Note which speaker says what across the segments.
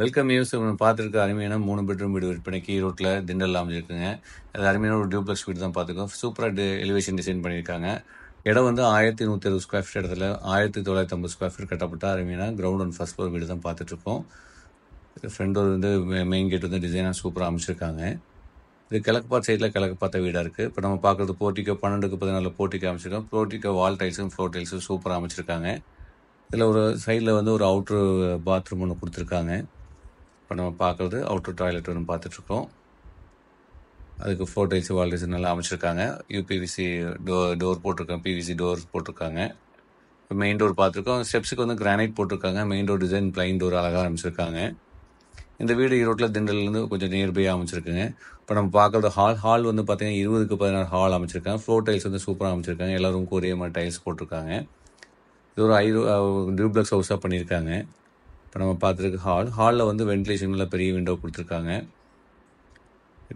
Speaker 1: welcome use பார்த்துருக்க அருமையான மூணு பெட்ரூம் வீடு விற்பனைக்கு ரோட்டில் திண்டல் அமைஞ்சிருக்குங்க அது அருமையான ஒரு டியூப்ளெக்ஸ் வீடு தான் பார்த்துக்கோம் சூப்பராக எலிவேஷன் டிசைன் பண்ணியிருக்காங்க இடம் வந்து ஆயிரத்தி நூற்றி அறுபது ஸ்கொயர் ஃபீட் இடத்துல ஆயிரத்தி தொள்ளாயிரத்தி ஐம்பது ஸ்கொயர் ஃபீட் கட்டப்பட்ட அருமையான கிரவுண்ட் அண்ட் ஃபஸ்ட் ஃப்ளோர் வீடு தான் பார்த்துட்ருக்கோம் ஃப்ரெண்ட் டோர் வந்து மெயின் கேட் வந்து டிசைனாக சூப்பராக அமைச்சிருக்காங்க இது கிழக்கு பார்த்த சைடில் கிழக்கு பார்த்த வீடாக இருக்குது இப்போ நம்ம பார்க்குறது போர்ட்டிக்கோ பன்னெண்டுக்கு பதினாலு போர்ட்டிக்கோ அமைச்சிருக்கோம் போர்ட்டிக்கோ வால் டைல்ஸும் ஃப்ளோர் டைல்ஸும் சூப்பராக அமைச்சிருக்காங்க இதில் ஒரு சைடில் வந்து ஒரு அவுட்ரு பாத்ரூம் ஒன்று கொடுத்துருக்காங்க இப்போ நம்ம பார்க்குறது அவுட்டர் டாய்லெட் ஒன்று பார்த்துட்ருக்கோம் அதுக்கு ஃபோர் டைல்ஸ் நல்லா அமைச்சிருக்காங்க யூபிவிசி டோ டோர் போட்டிருக்காங்க பிவிசி டோர் போட்டிருக்காங்க இப்போ மெயின் டோர் பார்த்துருக்கோம் ஸ்டெப்ஸுக்கு வந்து கிரானைட் போட்டிருக்காங்க main door design plain door அழகாக அமைச்சிருக்காங்க இந்த வீடு ஈரோட்டில் திண்டல்லேருந்து கொஞ்சம் நியர்பையாக அமைச்சிருக்குங்க இப்போ நம்ம பார்க்குறது ஹால் ஹால் வந்து பார்த்தீங்கன்னா இருபதுக்கு பதினாறு ஹால் அமைச்சிருக்காங்க ஃப்ளோர் டைல்ஸ் வந்து சூப்பராக அமைச்சிருக்காங்க எல்லோரும் கூறிய ஒரே மாதிரி டைல்ஸ் போட்டிருக்காங்க இது ஒரு ஐ டூப்ளெக்ஸ் ஹவுஸாக பண்ணியிருக்காங்க இப்போ நம்ம பார்த்துருக்கு ஹால் ஹாலில் வந்து வென்டிலேஷனில் பெரிய விண்டோ கொடுத்துருக்காங்க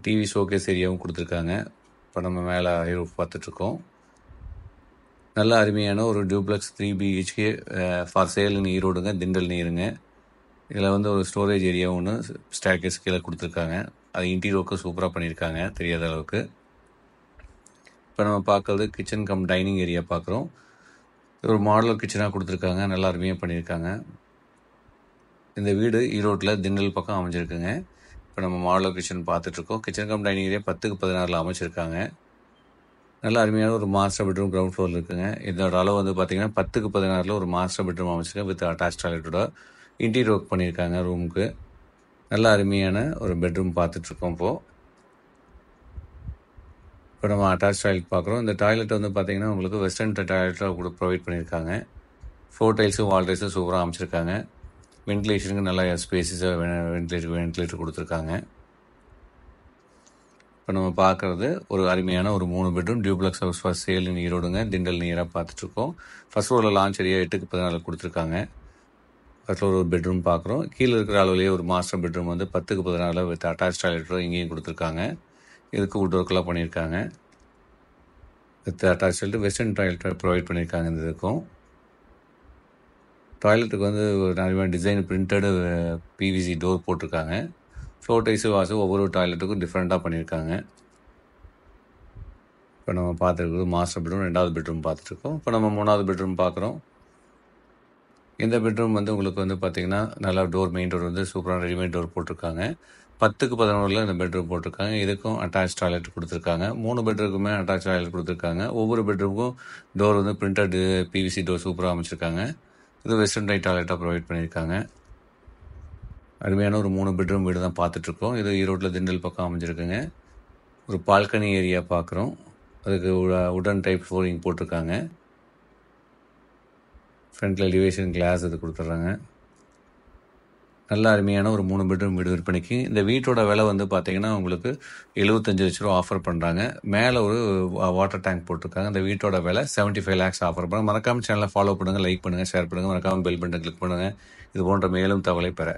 Speaker 1: டிவி ஷோகேஸ் ஏரியாவும் கொடுத்துருக்காங்க இப்போ நம்ம மேலே ஐரோப் பார்த்துட்ருக்கோம் நல்ல அருமையான ஒரு duplex three BHK for sale ஈரோடுங்க திண்டல் நீருங்க இதில் வந்து ஒரு ஸ்டோரேஜ் ஏரியா ஒன்று ஸ்டாக்கேஸ் கீழே கொடுத்துருக்காங்க அது இன்டீரியோக்கு சூப்பராக பண்ணியிருக்காங்க தெரியாத அளவுக்கு இப்போ நம்ம பார்க்குறது கிச்சன் கம் டைனிங் ஏரியா பார்க்குறோம் ஒரு மாடல் கிச்சனாக கொடுத்துருக்காங்க நல்லா அருமையாக பண்ணியிருக்காங்க இந்த வீடு ஈரோட்டில் திண்டல் பக்கம் அமைஞ்சிருக்குங்க இப்போ நம்ம மாடலர் கிச்சன் பார்த்துட்ருக்கோம் கிச்சன் கம் டைனிங் ஏரியா பத்துக்கு பதினாறில் அமைச்சிருக்காங்க நல்ல அருமையான ஒரு மாஸ்டர் பெட்ரூம் கிரவுண்ட் ஃப்ளோர் இருக்குங்க இதோட அளவு வந்து பார்த்திங்கன்னா பத்துக்கு பதினாறில் ஒரு மாஸ்டர் பெட்ரூம் அமைச்சிருக்கேன் வித் அட்டாச் டாய்லெட்டோட இன்டீரியர் ஒர்க் பண்ணியிருக்காங்க ரூமுக்கு நல்ல அருமையான ஒரு பெட்ரூம் பார்த்துட்ருக்கோம் இப்போது இப்போ நம்ம அட்டாச் டாய்லெட் பார்க்குறோம் இந்த டாய்லெட் வந்து பார்த்திங்கன்னா உங்களுக்கு வெஸ்டர்ன் டாய்லெட்டாக கூட ப்ரொவைட் பண்ணியிருக்காங்க ஃபோர் டைல்ஸும் வால் டைல்ஸும் சூப்பராக அமைச்சிருக்காங்க வென்டிலேஷனுக்கு நல்லா ஸ்பேசஸாக வென்டிலேட்டர் வென்டிலேட்டர் கொடுத்துருக்காங்க இப்போ நம்ம பார்க்குறது ஒரு அருமையான ஒரு மூணு bedroom duplex house for sale நீரோடுங்க திண்டல் நீராக பார்த்துட்ருக்கோம் ஃபஸ்ட் ஃப்ளோரில் லான்ச் ஏரியா எட்டுக்கு பதினாலு கொடுத்துருக்காங்க ஃபஸ்ட் ஒரு பெட்ரூம் பார்க்குறோம் கீழே இருக்கிற அளவுலேயே ஒரு மாஸ்டர் பெட்ரூம் வந்து பத்துக்கு பதினாலு வித் அட்டாச் டாய்லெட்டும் இங்கேயும் கொடுத்துருக்காங்க இதுக்கு உட் ஒர்க்கெலாம் பண்ணியிருக்காங்க with attach toilet western toilet provide பண்ணியிருக்காங்க இந்த இதுக்கும் டாய்லெட்டுக்கு வந்து ஒரு நிறைய டிசைன் பிரிண்டடு பிவிசி டோர் போட்டிருக்காங்க ஃப்ளோர் டைஸு வாசு ஒவ்வொரு டாய்லெட்டுக்கும் டிஃப்ரெண்ட்டாக பண்ணியிருக்காங்க இப்போ நம்ம பார்த்துருக்கோம் மாஸ்டர் பெட்ரூம் ரெண்டாவது பெட்ரூம் பார்த்துட்ருக்கோம் இப்போ நம்ம மூணாவது பெட்ரூம் பார்க்குறோம் இந்த பெட்ரூம் வந்து உங்களுக்கு வந்து பார்த்திங்கன்னா நல்லா டோர் மெயின் டோர் வந்து சூப்பரான ரெடிமேட் டோர் போட்டிருக்காங்க பத்துக்கு பதினொன்றில் இந்த பெட்ரூம் போட்டிருக்காங்க இதுக்கும் அட்டாச் டாய்லெட் கொடுத்துருக்காங்க மூணு பெட்ரூக்குமே அட்டாச் டாய்லெட் கொடுத்துருக்காங்க ஒவ்வொரு பெட்ரூமுக்கும் டோர் வந்து பிரிண்டட் பிவிசி டோர் சூப்பராக அமைச்சிருக்காங்க இது வெஸ்டர்ன் டை டாய்லெட்டாக ப்ரொவைட் பண்ணியிருக்காங்க அருமையான ஒரு மூணு பெட்ரூம் வீடு தான் பார்த்துட்ருக்கோம் இது ஈரோட்டில் திண்டல் பக்கம் அமைஞ்சிருக்குங்க ஒரு பால்கனி ஏரியா பார்க்குறோம் அதுக்கு உடன் டைப் ஃப்ளோரிங் போட்டிருக்காங்க ஃப்ரண்ட்டில் எலிவேஷன் கிளாஸ் இது கொடுத்துட்றாங்க நல்ல அருமையான ஒரு மூணு பெட்ரூம் வீடு விற்பனைக்கு இந்த வீட்டோட விலை வந்து பார்த்தீங்கன்னா உங்களுக்கு எழுபத்தஞ்சு லட்ச ரூபா ஆஃபர் பண்ணுறாங்க மேலே ஒரு வாட்டர் டேங்க் போட்டிருக்காங்க அந்த வீட்டோட விலை செவன்ட்டி ஃபைவ் லேக்ஸ் ஆஃபர் பண்ணுறாங்க மறக்காமல் சேனலை ஃபாலோ பண்ணுங்கள் லைக் பண்ணுங்கள் ஷேர் பண்ணுங்கள் மறக்காமல் பெல் பட்டன் கிளிக் பண்ணுங்கள் இது போன்ற மேலும் தகவலை பெற